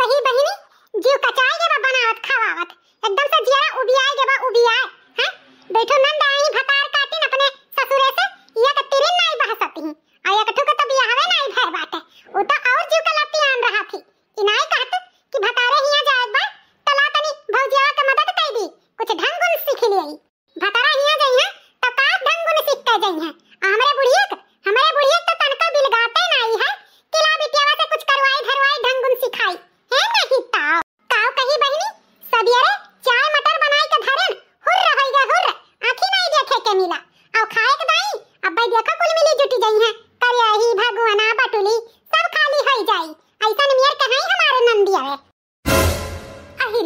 कही बहिनी जीव कचाई के बनावत खावावत एकदम से जियारा उबियाए के बा उबियाए हैं बैठो नंद आई भतार काटिन अपने ससुरे से ये तो तेरे नाई बहसती आया एक का तो बियाहवे नाई भर बात है वो तो और जीव कलाती आन रहा थी इनाई कहते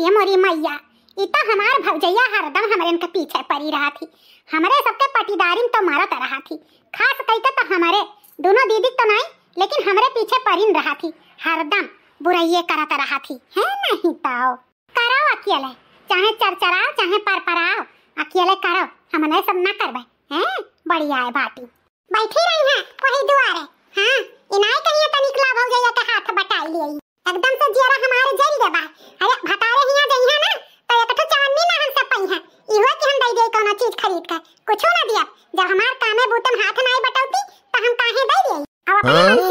करिए मोरी मैया इता हमार भौजैया हरदम हमरन के पीछे पड़ी रहा थी हमारे सबके पटीदारी तो मारत रहा थी खास करके तो हमारे दोनों दीदी तो नहीं लेकिन हमारे पीछे परिन रहा थी हरदम बुराइये करत रहा थी है नहीं तो कराओ अकेले चाहे चरचराओ चाहे परपराओ अकेले करो हम नहीं सब ना करबे हैं बढ़िया है भाटी बैठी रही हैं वही दुआरे हां इनाई कहीं huh?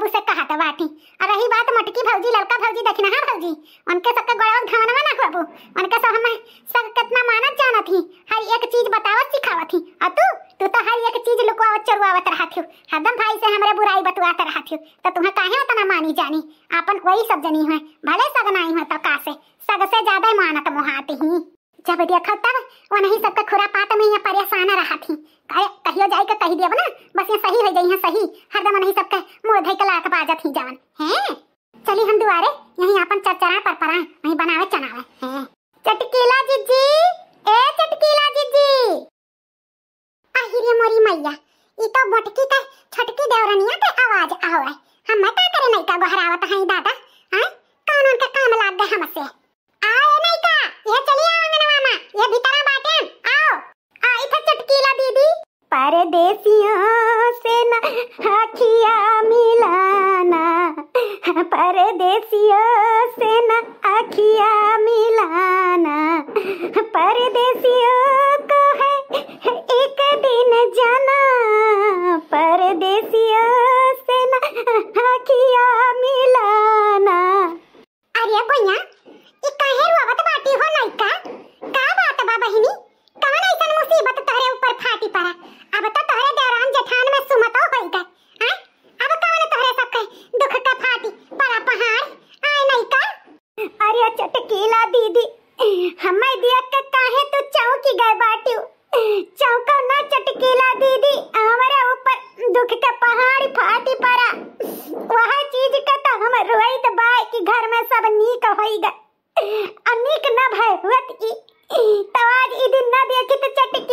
बाबू से कहा था बाटी और रही बात मटकी भौजी ललका भौजी देखना हां भौजी उनके सबके गड़ाव घावनवा ना बाबू उनके सब हमें सब कितना मानत जाना थी हर एक चीज बतावत सिखावत थी और तू तू तो हर एक चीज लुकवावत चरवावत रहा हो हरदम भाई से हमरे बुराई बतवात रहा हो तो तुम्हें काहे उतना मानी जानी अपन वही सब जनी है भले सगनाई है तो का से सग से ज्यादा मानत मोहाते ही जब देखा तब वह नहीं सबका खुरापात में यहाँ परेशान रहा थी कहे कहियो जाए का कही देव ना बस यहाँ सही हो जाई सही हरदम नहीं सबका मुँह धई कला के बाजा थी जान हैं चली हम दुआरे यहीं अपन चरचरा पर परा वहीं बनावे चनावे हैं चटकीला जीजी ए चटकीला जीजी अहिरे मोरी मैया ये तो बटकी का छटकी देवरनिया के आवाज आवै हम का करे नहीं का गोहरावत हई दादा हैं कानून का काम लाग गए हमसे ये भीतर बाटे आओ आई था चटकीला दीदी परदेसियों से ना आखिया मिलाना परदेसियों से ना आखिया मिलाना परदेसियों चटकीला दीदी दिया ದೀದಿ काहे तो ಕಾಹೆ की गए ಗೈ ಬಾಟಿಯು का ना चटकीला दीदी हमारे ऊपर दुख का पहाड़ फाटी पड़ा वह चीज का तो हम रोई तो बाय की घर में सब नीक होई गए अनिक न भय हुत ई तो आज ई दिन न देखी तो चटकी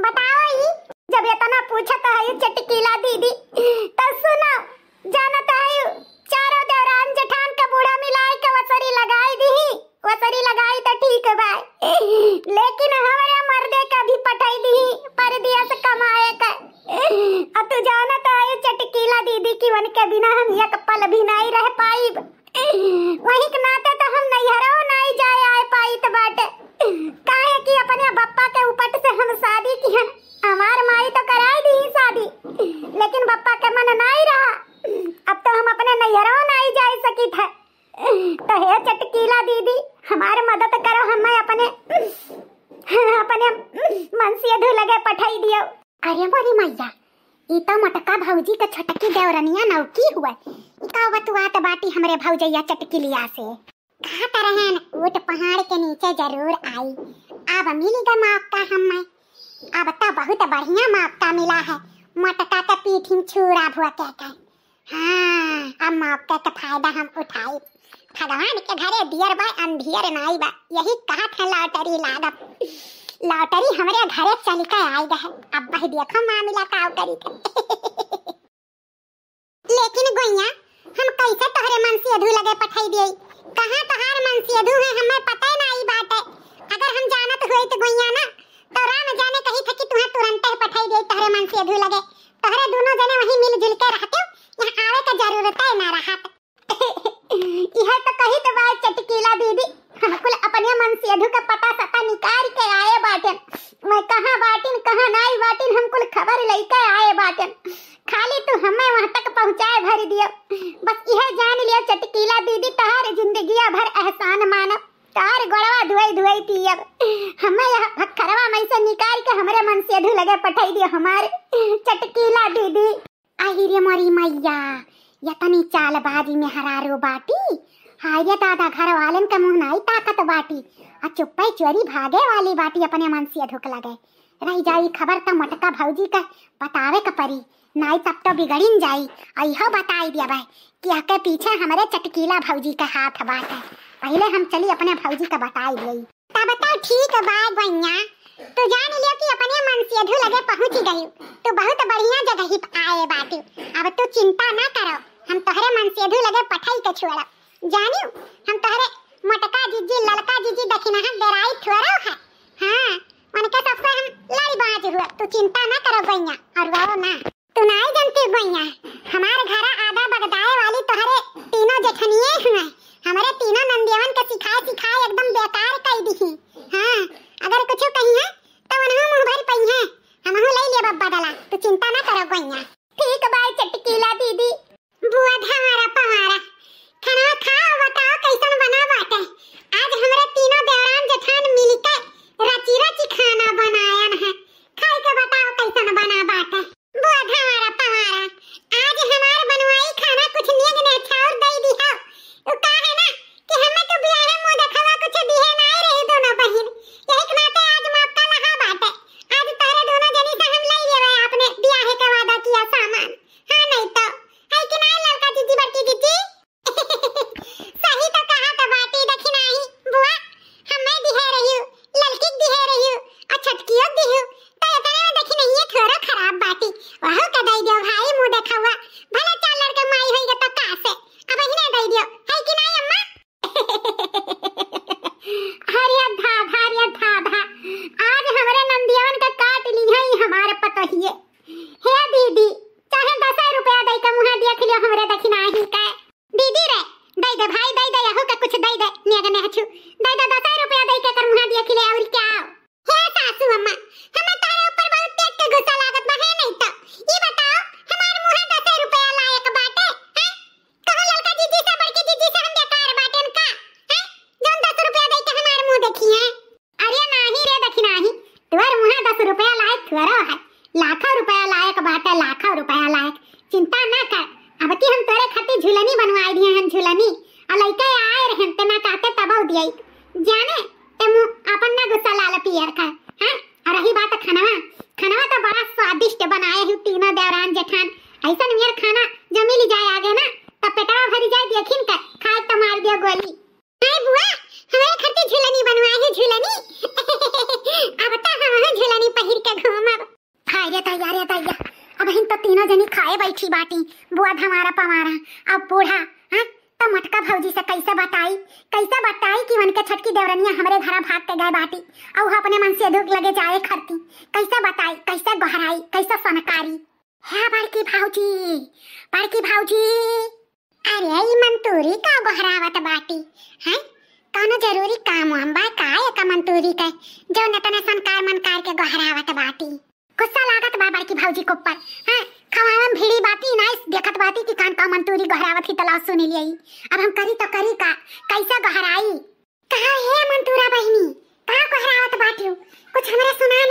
बताओ ही जब ये तना पूछा तो है चटकीला दीदी तो सुनो जाना तो है चारों देवरान जठान का बूढ़ा मिलाई के वसरी लगाई दी वसरी लगाई तो ठीक है भाई लेकिन हमारे मर्दे का भी पटाई दी पर दिया से कमाए का और तू तो, तो है चटकीला दीदी की वन के बिना हम एक पल भी नहीं रह पाई वही ना दियो अरे मोरी मैया ई तो मटका भौजी का छटकी देवरनिया नौकी हुआ ई का इका बतुआत बाटी हमरे भौजैया चटकी लिया से कहा तरहन ऊट पहाड़ के नीचे जरूर आई अब मिली ग मौका हम में अब तो बहुत बढ़िया मौका मिला है मटका का पीठी छुरा भुआ के है हां अब मौका का फायदा हम उठाई भगवान के घरे बियर बाय अंधियर नाई बा यही कहा था लॉटरी लागत लॉटरी हमरे घरे चली के आई गए अब भाई देखो मामला का करी लेकिन गोइया हम कैसे तोहरे मन से अधू लगे पठाई दिए कहां तोहार मन से अधू है हमें पता ही नहीं बात है अगर हम जानत होए तो गोइया ना तो राम जाने कही था कि तुहे तुरंत ही पठाई दिए तोहरे मन से अधू लगे तोहरे दोनों जने वहीं मिलजुल के रहते यहां आवे का जरूरत है ना रहा यह तो कही तो बात चटकीला दीदी हमकुल अपने मन से अधू का पता सता नहीं मैं कहा बाटिन कहा नाई बाटिन हम कुल खबर लइका आए बाटिन खाली तू हमें वहां तक पहुंचाए भर दियो बस यह जान लियो चटकीला दीदी तहार जिंदगिया भर एहसान मानो तार गोड़वा धुआई धुआई पियब हमें यह भखरवा मई से निकाल के हमरे मन से धु लगे पठाई दियो हमारे चटकीला दीदी आहिरे मोरी मैया यतनी चाल बाजी में हरारो बाटी हाय दादा घर वालन का मुंह नाई ताकत बाटी आ चुप्पई चोरी भागे वाली बाटी अपने मन से धुक लगे रही जाई खबर त तो मटका भौजी का बतावे का परी नाई तब तो बिगड़िन जाई अहो बताई दिया भाई कि आके पीछे हमारे चटकीला भौजी का हाथ बात है पहले हम चली अपने भौजी का बताई दई तब बताओ तो ठीक है बाय भैया तो जान लियो कि अपने मन से अधू लगे पहुंच गई तो बहुत बढ़िया जगह ही आए बाटी अब तू चिंता ना करो हम तोहरे मन से अधू लगे पठाई के छुड़ा जानियो हम तोहरे मटका जीजी ललका बेराई छोरो है हां उनके सबसे हम लड़ी बाज हुआ तू चिंता ना करो भैया और वो ना तू ना जानती भैया हमारे घर आधा बगदाए वाली तोहरे तीनों जेठनिए हैं हमारे तीनों नंदियवन का सिखाए सिखाए एकदम बेकार कर दी हैं हां अगर कुछ कही है तो उन्हें मुंह भर पई है हम हूं ले लिया बाबा डाला तू चिंता ना करो भैया ठीक बाय चटकी என் வாய் மூட கவா चिंता ना कर अब हम तोरे खातिर झूलनी बनवाई दिए हम झूलनी और लइका आए रहन ते ना कहते तब दियई जाने ते मु अपन ना गुस्सा लाल पियर का लगाए बैठी बाटी बुआ धमारा पमारा अब बूढ़ा हाँ तो मटका भौजी से कैसे बताई कैसे बताई कि उनके छटकी देवरनिया हमारे घर भाग के गए बाटी और अपने मन से धूप लगे जाए खरती कैसे बताई कैसे गहराई कैसे फनकारी है बड़की भाऊजी बड़की भाऊजी अरे ई मंतूरी का गहरावत बाटी है हाँ? कौनो जरूरी काम हम बा का एक मंतूरी के जो नतने संकार मनकार के गहरावत बाटी गुस्सा लागत बा बड़की भाऊजी को पर हैं हाँ? खवावन भिड़ी बाती ना इस देखत बाती कि कान का मंतूरी गहरावत ही तलाश सुन लियई अब हम करी तो करी का कैसा गहराई कहा है मंतूरा बहनी कहा गहरावत बाटियो कुछ हमरे सुना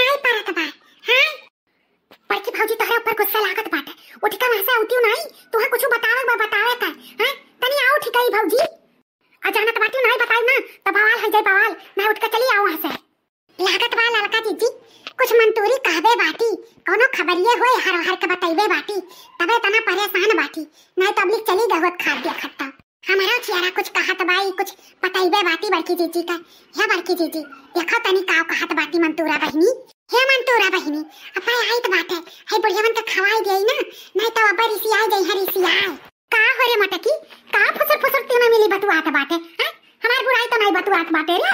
नहीं तबलीग तो चली गई होत खार दिया खट्टा हमारा चेहरा कुछ कहा भाई कुछ बताइबे बाती बड़की जीजी का हे बड़की जीजी देखो तनी का कहा बाती मंतूरा बहिनी हे मंतूरा बहिनी अपना आई तो बात है हे बुढ़ियावन तो खवाई देई ना नहीं तो अबर इसी आई गई हरी सी आई का हो रे मटकी का फसर फसर तेना मिली बतुआत बाटे हमार बुराई तो नहीं बतुआत बाटे रे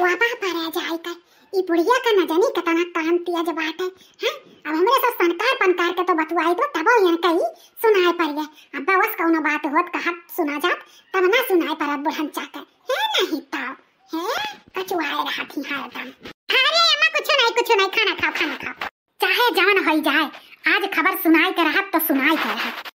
वापा पर जा आई का ई बुढ़िया का न जानी कतना काम तिया जब बाट है हैं अब हमरे तो संकार पनकार के तो बतवाई तो तब यन कही सुनाए पर ये अब बस कौनो बात होत कहत सुना जात तब ना सुनाए पर बुढ़न चाहत है नहीं ताव है कछु आए रहा थी हाय दम अरे अम्मा कुछ नहीं कुछ नहीं खाना खाओ खाना खाओ चाहे जान होई जाए आज खबर सुनाई के रहत तो सुनाई के रहत